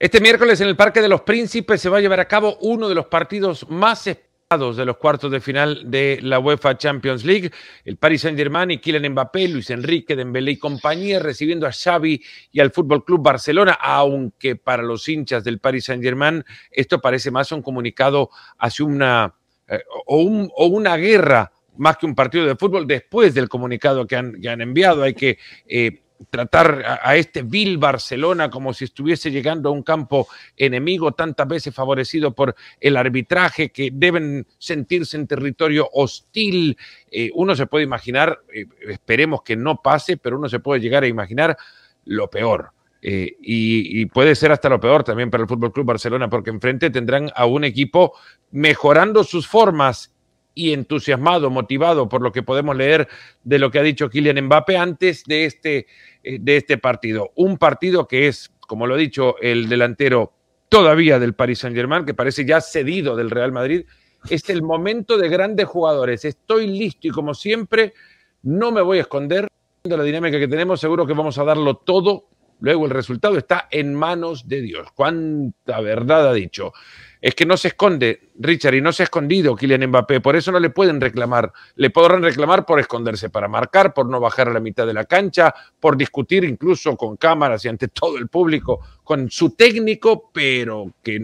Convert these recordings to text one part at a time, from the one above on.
Este miércoles en el Parque de los Príncipes se va a llevar a cabo uno de los partidos más esperados de los cuartos de final de la UEFA Champions League. El Paris Saint-Germain y Kylian Mbappé, Luis Enrique, Dembélé y compañía recibiendo a Xavi y al Fútbol Club Barcelona, aunque para los hinchas del Paris Saint-Germain esto parece más un comunicado hacia una eh, o, una guerra más que un partido de fútbol después del comunicado que han, enviado. Hay que eh, tratar a, este vil Barcelona como si estuviese llegando a un campo enemigo, tantas veces favorecido por el arbitraje, que deben sentirse en territorio hostil. Eh, uno se puede imaginar, eh, esperemos que no pase, pero uno se puede llegar a imaginar lo peor. Eh, y, y, puede ser hasta lo peor también para el Fútbol Club Barcelona, porque enfrente tendrán a un equipo mejorando sus formas y entusiasmado, motivado por lo que podemos leer de lo que ha dicho Kylian Mbappé antes de este, eh, de este partido. Un partido que es, como lo ha dicho el delantero todavía del Paris Saint-Germain, que parece ya cedido del Real Madrid, es el momento de grandes jugadores. Estoy listo y como siempre, no me voy a esconder de la dinámica que tenemos, seguro que vamos a darlo todo. Luego el resultado está en manos de Dios. Cuánta verdad ha dicho. Es que no se esconde, Richard, y no se ha escondido Kylian Mbappé, por eso no le pueden reclamar. Le podrán reclamar por esconderse para marcar, por no bajar a la mitad de la cancha, por discutir incluso con cámaras y ante todo el público, con su técnico, pero que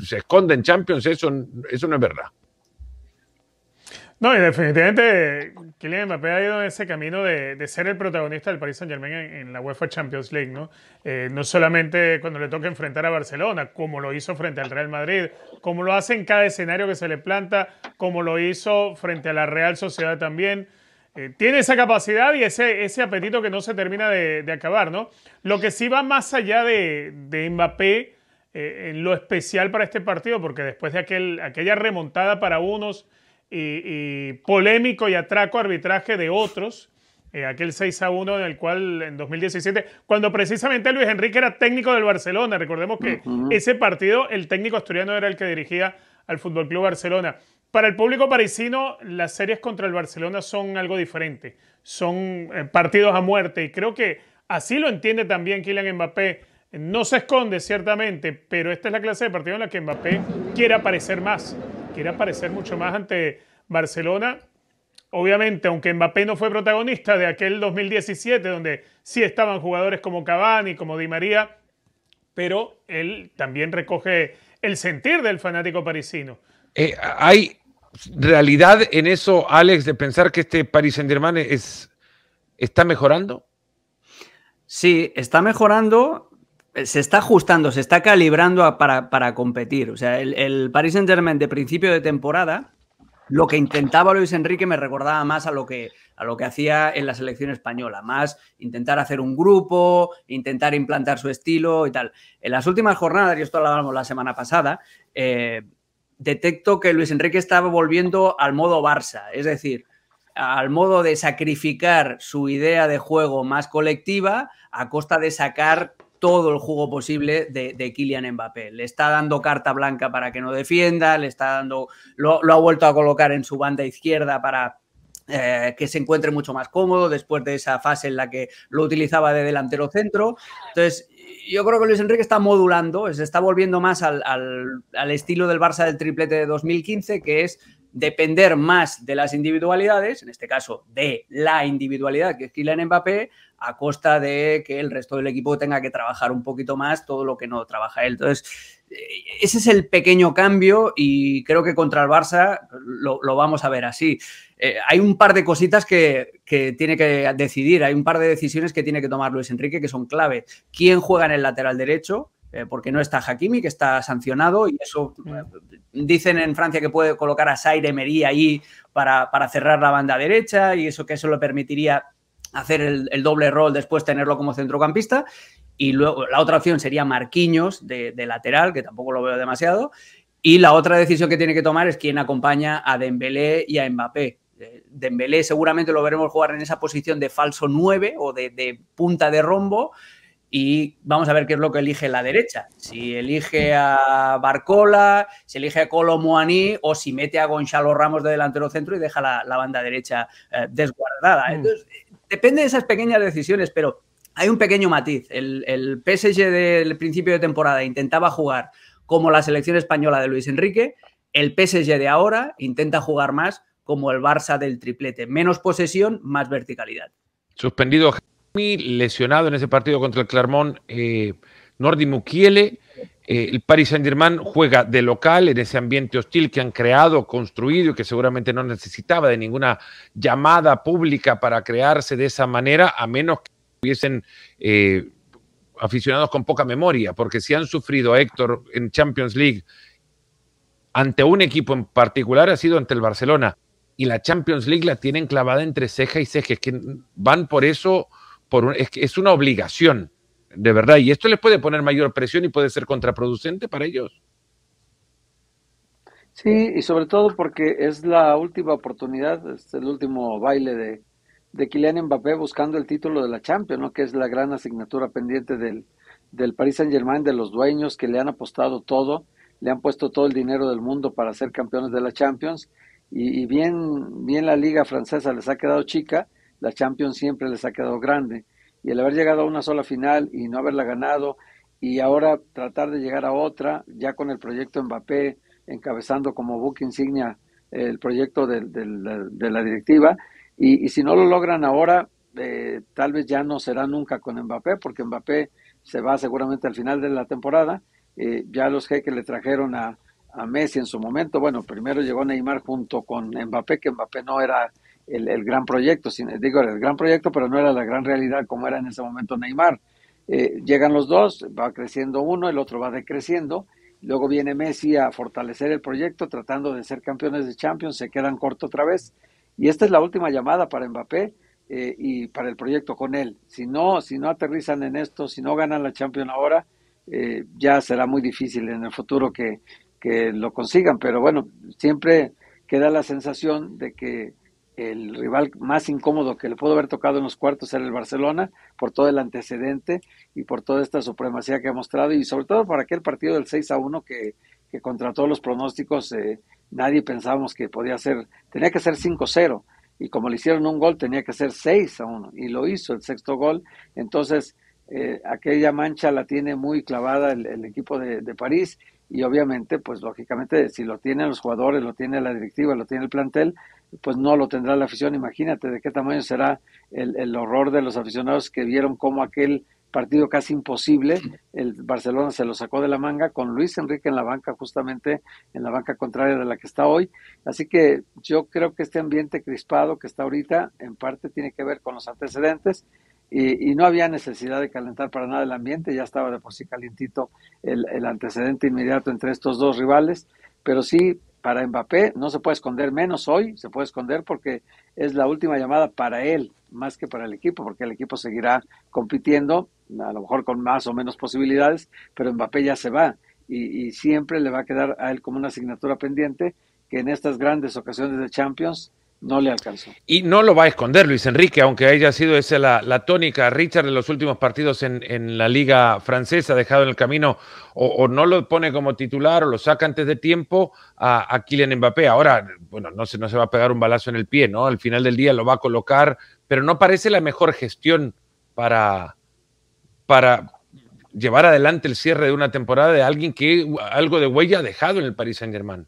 se esconde en Champions, eso, eso no es verdad. No, y definitivamente Kylian Mbappé ha ido en ese camino de, ser el protagonista del Paris Saint Germain en, la UEFA Champions League, ¿no? Eh, no solamente cuando le toca enfrentar a Barcelona, como lo hizo frente al Real Madrid, como lo hace en cada escenario que se le planta, como lo hizo frente a la Real Sociedad también. Eh, tiene esa capacidad y ese, ese apetito que no se termina de, acabar, ¿no? Lo que sí va más allá de, Mbappé eh, en lo especial para este partido, porque después de aquel, aquella remontada para unos y, polémico y atraco arbitraje de otros. Eh, aquel 6 a 1 en el cual en 2017, cuando precisamente Luis Enrique era técnico del Barcelona, recordemos que ese partido el técnico asturiano era el que dirigía al Fútbol Club Barcelona. Para el público parisino, las series contra el Barcelona son algo diferente, son eh, partidos a muerte y creo que así lo entiende también Kylian Mbappé. No se esconde ciertamente, pero esta es la clase de partido en la que Mbappé quiere aparecer más quiere aparecer mucho más ante Barcelona. Obviamente, aunque Mbappé no fue protagonista de aquel 2017, donde sí estaban jugadores como Cavani, como Di María, pero él también recoge el sentir del fanático parisino. Eh, hay realidad en eso, Alex, de pensar que este Paris Saint-Germain es, está mejorando. Sí, está mejorando se está ajustando, se está calibrando para, competir. O sea, el, el, Paris Saint Germain de principio de temporada, lo que intentaba Luis Enrique me recordaba más a lo que, a lo que hacía en la selección española, más intentar hacer un grupo, intentar implantar su estilo y tal. En las últimas jornadas, y esto lo hablamos la semana pasada, eh, detecto que Luis Enrique estaba volviendo al modo Barça, es decir, al modo de sacrificar su idea de juego más colectiva a costa de sacar todo el juego posible de, de, Kylian Mbappé. Le está dando carta blanca para que no defienda, le está dando, lo, ha vuelto a colocar en su banda izquierda para eh, que se encuentre mucho más cómodo después de esa fase en la que lo utilizaba de delantero centro. Entonces, yo creo que Luis Enrique está modulando, se está volviendo más al estilo del Barça del triplete de 2015, que es depender más de las individualidades, en este caso de la individualidad que es Kylian Mbappé, a costa de que el resto del equipo tenga que trabajar un poquito más todo lo que no trabaja él. Entonces, eh, ese es el pequeño cambio y creo que contra el Barça lo, vamos a ver así. Eh, hay un par de cositas que, que, tiene que decidir, hay un par de decisiones que tiene que tomar Luis Enrique que son clave. ¿Quién juega en el lateral derecho? Eh, porque no está Hakimi, que está sancionado, y eso mm. eh, dicen en Francia que puede colocar a Saïre Merí ahí para, para, cerrar la banda derecha, y eso que eso le permitiría hacer el, doble rol después tenerlo como centrocampista. Y luego la otra opción sería Marquinhos de, lateral, que tampoco lo veo demasiado. Y la otra decisión que tiene que tomar es quién acompaña a Dembélé y a Mbappé. Eh, Dembélé seguramente lo veremos jugar en esa posición de falso 9 o de, de punta de rombo y vamos a ver qué es lo que elige la derecha. Si elige a Barcola, si elige a Moaní o si mete a Gonzalo Ramos de delantero centro y deja la, banda derecha eh, desguardada. Mm. Entonces, depende de esas pequeñas decisiones, pero hay un pequeño matiz. El, el PSG del principio de temporada intentaba jugar como la selección española de Luis Enrique, el PSG de ahora intenta jugar más como el Barça del triplete. Menos posesión, más verticalidad. Suspendido lesionado en ese partido contra el Clermont, eh, Nordi Mukiele. Eh, el Paris Saint-Germain juega de local en ese ambiente hostil que han creado, construido y que seguramente no necesitaba de ninguna llamada pública para crearse de esa manera, a menos que hubiesen eh, aficionados con poca memoria, porque si han sufrido Héctor en Champions League ante un equipo en particular, ha sido ante el Barcelona. Y la Champions League la tienen clavada entre ceja y ceja, que van por eso por es, una obligación, de verdad, y esto les puede poner mayor presión y puede ser contraproducente para ellos. Sí, y sobre todo porque es la última oportunidad, es el último baile de, de Kylian Mbappé buscando el título de la Champions, que es la gran asignatura pendiente del, del Paris Saint-Germain, de los dueños que le han apostado todo, le han puesto todo el dinero del mundo para ser campeones de la Champions, y, y bien, bien la liga francesa les ha quedado chica, la Champions siempre les ha quedado grande. Y el haber llegado a una sola final y no haberla ganado, y ahora tratar de llegar a otra, ya con el proyecto Mbappé encabezando como buque insignia el proyecto de, la directiva. Y, si no lo logran ahora, eh, tal vez ya no será nunca con Mbappé, porque Mbappé se va seguramente al final de la temporada. Eh, ya los que le trajeron a, a Messi en su momento, bueno, primero llegó Neymar junto con Mbappé, que Mbappé no era el, gran proyecto, sin, digo, era el gran proyecto, pero no era la gran realidad como era en ese momento Neymar. Eh, llegan los dos, va creciendo uno, el otro va decreciendo, luego viene Messi a fortalecer el proyecto tratando de ser campeones de Champions, se quedan corto otra vez, y esta es la última llamada para Mbappé eh, y para el proyecto con él. Si no, si no aterrizan en esto, si no ganan la Champions ahora, eh, ya será muy difícil en el futuro que lo consigan, pero bueno, siempre queda la sensación de que el rival más incómodo que le pudo haber tocado en los cuartos era el Barcelona, por todo el antecedente y por toda esta supremacía que ha mostrado, y sobre todo para aquel partido del 6 a 1 que, que contra todos los pronósticos eh, nadie pensábamos que podía ser, tenía que ser 5-0, y como le hicieron un gol tenía que ser 6 a 1, y lo hizo el sexto gol, entonces eh, aquella mancha la tiene muy clavada el, equipo de, de París, y obviamente, pues lógicamente, si lo tienen los jugadores, lo tiene la directiva, lo tiene el plantel, pues no lo tendrá la afición. Imagínate de qué tamaño será el, horror de los aficionados que vieron cómo aquel partido casi imposible, el Barcelona se lo sacó de la manga con Luis Enrique en la banca, justamente en la banca contraria de la que está hoy. Así que yo creo que este ambiente crispado que está ahorita en parte tiene que ver con los antecedentes y, no había necesidad de calentar para nada el ambiente, ya estaba de por sí calientito el antecedente inmediato entre estos dos rivales, pero sí para Mbappé no se puede esconder menos hoy, se puede esconder porque es la última llamada para él, más que para el equipo, porque el equipo seguirá compitiendo, a lo mejor con más o menos posibilidades, pero Mbappé ya se va y, y siempre le va a quedar a él como una asignatura pendiente que en estas grandes ocasiones de Champions no le alcanzó. Y no lo va a esconder Luis Enrique, aunque haya sido esa la, tónica. Richard en los últimos partidos en, la liga francesa ha dejado en el camino o, no lo pone como titular o lo saca antes de tiempo a, a Kylian Mbappé. Ahora, bueno, no se, no se va a pegar un balazo en el pie, ¿no? Al final del día lo va a colocar, pero no parece la mejor gestión para, para llevar adelante el cierre de una temporada de alguien que algo de huella ha dejado en el Paris Saint-Germain.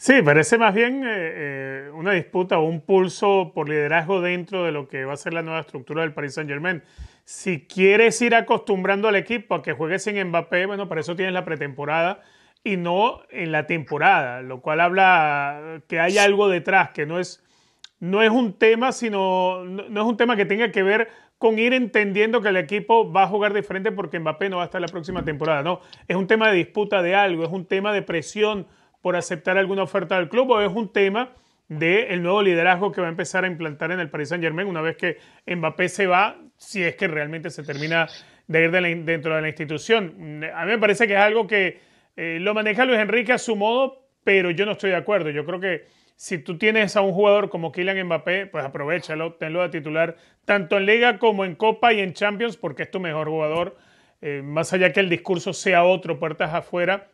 Sí, parece más bien eh, eh, una disputa o un pulso por liderazgo dentro de lo que va a ser la nueva estructura del Paris Saint Germain. Si quieres ir acostumbrando al equipo a que juegue sin Mbappé, bueno, para eso tienes la pretemporada y no en la temporada, lo cual habla que hay algo detrás, que no es, no es un tema, sino no, es un tema que tenga que ver con ir entendiendo que el equipo va a jugar diferente porque Mbappé no va a estar la próxima temporada. No, es un tema de disputa de algo, es un tema de presión por aceptar alguna oferta del club o es un tema del nuevo liderazgo que va a empezar a implantar en el Paris Saint Germain una vez que Mbappé se va, si es que realmente se termina de ir dentro de la institución. A mí me parece que es algo que eh, lo maneja Luis Enrique a su modo, pero yo no estoy de acuerdo. Yo creo que si tú tienes a un jugador como Kylian Mbappé, pues aprovechalo, tenlo de titular tanto en Liga como en Copa y en Champions, porque es tu mejor jugador. Eh, más allá que el discurso sea otro, puertas afuera,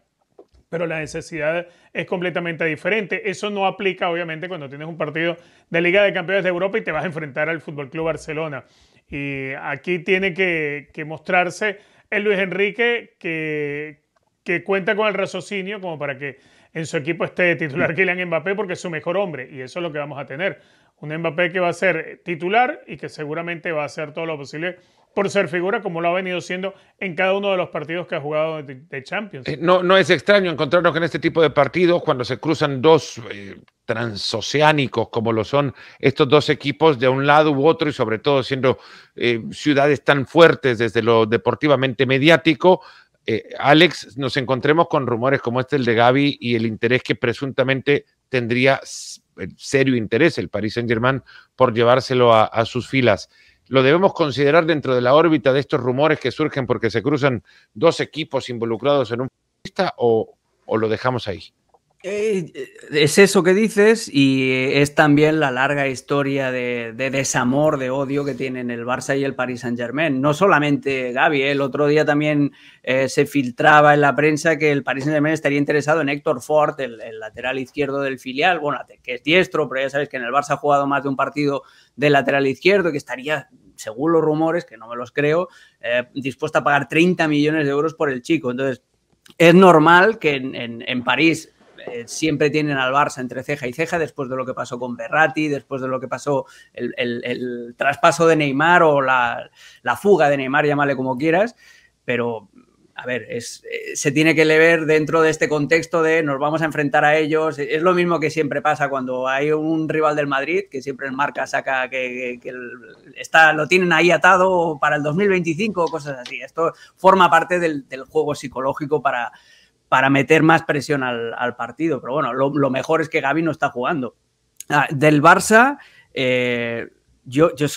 pero la necesidad es completamente diferente. Eso no aplica, obviamente, cuando tienes un partido de Liga de Campeones de Europa y te vas a enfrentar al Fútbol Club Barcelona. Y aquí tiene que, mostrarse el Luis Enrique que, que cuenta con el raciocinio como para que en su equipo esté titular Kylian Mbappé porque es su mejor hombre y eso es lo que vamos a tener. Un Mbappé que va a ser titular y que seguramente va a hacer todo lo posible por ser figura como lo ha venido siendo en cada uno de los partidos que ha jugado de, Champions. Eh, no, no es extraño encontrarnos que en este tipo de partidos, cuando se cruzan dos eh, transoceánicos como lo son estos dos equipos de un lado u otro y sobre todo siendo eh, ciudades tan fuertes desde lo deportivamente mediático, Alex, nos encontremos con rumores como este, el de Gaby, y el interés que presuntamente tendría serio interés el Paris Saint-Germain por llevárselo a sus filas lo debemos considerar dentro de la órbita de estos rumores que surgen porque se cruzan dos equipos involucrados en un o, o lo dejamos ahí? Eh, eh, es eso que dices y es también la larga historia de, desamor, de odio que tienen el Barça y el Paris Saint Germain. No solamente Gaby, ¿eh? el otro día también se filtraba en la prensa que el Paris Saint Germain estaría interesado en Héctor Ford, el, lateral izquierdo del filial, bueno, que es diestro, pero ya sabes que en el Barça ha jugado más de un partido de lateral izquierdo, que estaría según los rumores, que no me los creo, dispuesto a pagar 30 millones de euros por el chico. Entonces, es normal que en París eh, siempre tienen al Barça entre ceja y ceja después de lo que pasó con Berratti, después de lo que pasó el, traspaso de Neymar o la, fuga de Neymar, llámale como quieras, pero... A ver, es, eh, se tiene que leer dentro de este contexto de nos vamos a enfrentar a ellos. Es lo mismo que siempre pasa cuando hay un rival del Madrid, que siempre el marca saca que, está, lo tienen ahí atado para el 2025 o cosas así. Esto forma parte del, del juego psicológico para, para meter más presión al, partido. Pero bueno, lo, mejor es que Gaby no está jugando. Ah, del Barça, eh, yo, yo,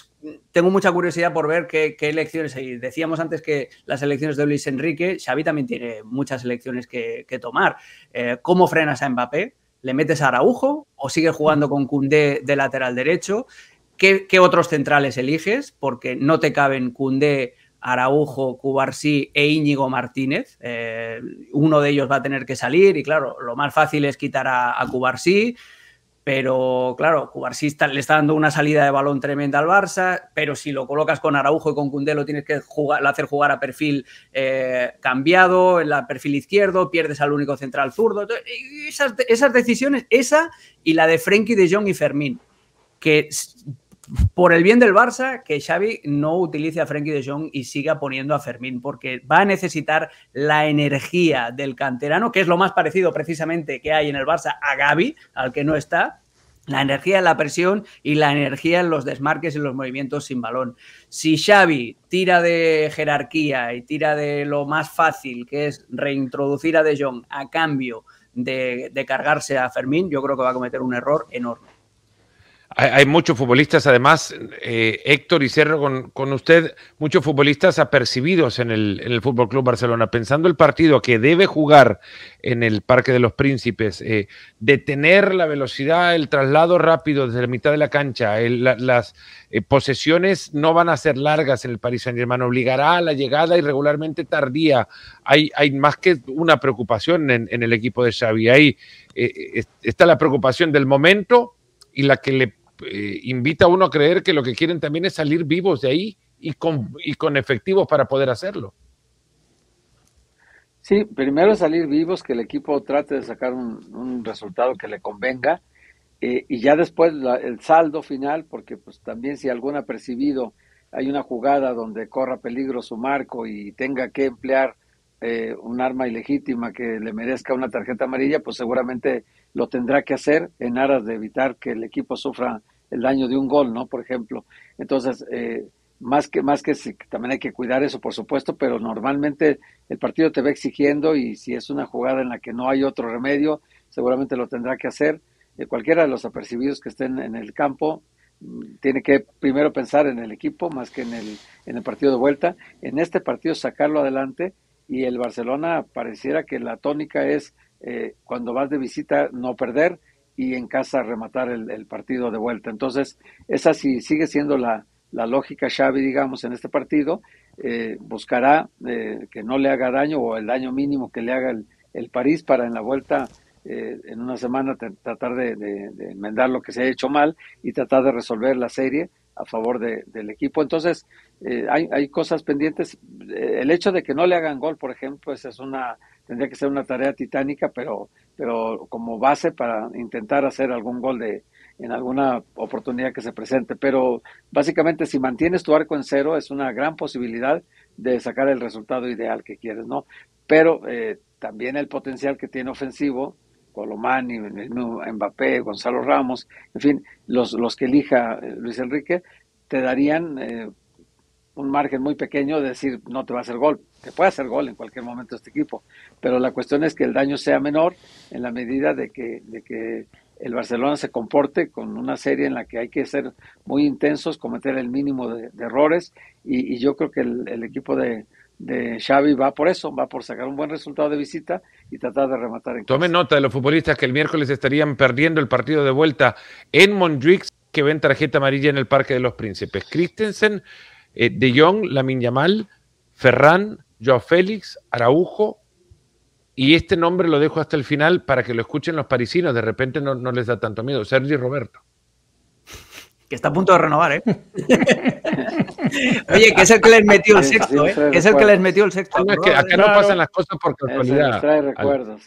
tengo mucha curiosidad por ver qué, elecciones hay. Decíamos antes que las elecciones de Luis Enrique, Xavi también tiene muchas elecciones que, tomar. Eh, ¿Cómo frenas a Mbappé? ¿Le metes a Araujo o sigues jugando con Cundé de lateral derecho? ¿Qué, ¿Qué, otros centrales eliges? Porque no te caben Cundé, Araujo, Cubarsí e Íñigo Martínez. Eh, uno de ellos va a tener que salir y claro, lo más fácil es quitar a, Cubarsí, pero claro, Cubarsí le está dando una salida de balón tremenda al Barça, pero si lo colocas con Araujo y con Cundelo, tienes que jugar, hacer jugar a perfil eh, cambiado, en la perfil izquierdo, pierdes al único central zurdo. Esas, esas decisiones, esa y la de Frenkie de Jong y Fermín, que por el bien del Barça, que Xavi no utilice a Frenkie de Jong y siga poniendo a Fermín, porque va a necesitar la energía del canterano, que es lo más parecido precisamente que hay en el Barça a Gaby, al que no está. La energía en la presión y la energía en los desmarques y los movimientos sin balón. Si Xavi tira de jerarquía y tira de lo más fácil, que es reintroducir a De Jong a cambio de cargarse a Fermín, yo creo que va a cometer un error enorme. Hay, muchos futbolistas, además, eh, Héctor, y cierro con, usted, muchos futbolistas apercibidos en el, en el Fútbol Club Barcelona. Pensando el partido que debe jugar en el Parque de los Príncipes, eh, detener la velocidad, el traslado rápido desde la mitad de la cancha, las eh, posesiones no van a ser largas en el Paris Saint-Germain, obligará a la llegada irregularmente tardía. Hay, hay más que una preocupación en, en el equipo de Xavi. Ahí está la preocupación del momento y la que le eh, invita a uno a creer que lo que quieren también es salir vivos de ahí y con, y con efectivos para poder hacerlo. Sí, primero salir vivos, que el equipo trate de sacar un, resultado que le convenga eh, y ya después el saldo final, porque pues también si algún percibido hay una jugada donde corra peligro su marco y tenga que emplear eh, un arma ilegítima que le merezca una tarjeta amarilla, pues seguramente lo tendrá que hacer en aras de evitar que el equipo sufra el daño de un gol, ¿no? Por ejemplo. Entonces, eh, más que, más que también hay que cuidar eso, por supuesto, pero normalmente el partido te va exigiendo y si es una jugada en la que no hay otro remedio, seguramente lo tendrá que hacer. Eh, cualquiera de los apercibidos que estén en el campo mm, tiene que primero pensar en el equipo más que en el, en el partido de vuelta. En este partido sacarlo adelante y el Barcelona pareciera que la tónica es eh, cuando vas de visita no perder y en casa rematar el, el partido de vuelta. Entonces, esa sí sigue siendo la, la lógica Xavi, digamos, en este partido. Eh, buscará eh, que no le haga daño o el daño mínimo que le haga el, el París para en la vuelta, eh, en una semana, tratar de, de, enmendar lo que se ha hecho mal y tratar de resolver la serie a favor de, del equipo. Entonces, eh, hay, hay, cosas pendientes. Eh, el hecho de que no le hagan gol, por ejemplo, es una, tendría que ser una tarea titánica, pero, pero como base para intentar hacer algún gol de, en alguna oportunidad que se presente. Pero básicamente, si mantienes tu arco en cero, es una gran posibilidad de sacar el resultado ideal que quieres, ¿no? Pero eh, también el potencial que tiene ofensivo Colomani, Mbappé, Gonzalo Ramos, en fin, los, los que elija eh, Luis Enrique, te darían eh, un margen muy pequeño de decir no te va a hacer gol. Te puede hacer gol en cualquier momento este equipo, pero la cuestión es que el daño sea menor en la medida de que, de que el Barcelona se comporte con una serie en la que hay que ser muy intensos, cometer el mínimo de, errores y, yo creo que el equipo de, de Xavi va por eso, va por sacar un buen resultado de visita y tratar de rematar en Tomen nota de los futbolistas que el miércoles estarían perdiendo el partido de vuelta en Montjuic, que ven tarjeta amarilla en el Parque de los Príncipes. Christensen, eh, De Jong, Lamin Yamal, Ferran, Joao Félix, Araujo, y este nombre lo dejo hasta el final para que lo escuchen los parisinos, de repente no, no les da tanto miedo, Sergi Roberto. Que está a punto de renovar, ¿eh? Oye, que es el que les metió el sexto, ¿eh? Que es el que les metió el sexto. No, que acá no pasan las cosas por casualidad. Trae recuerdos.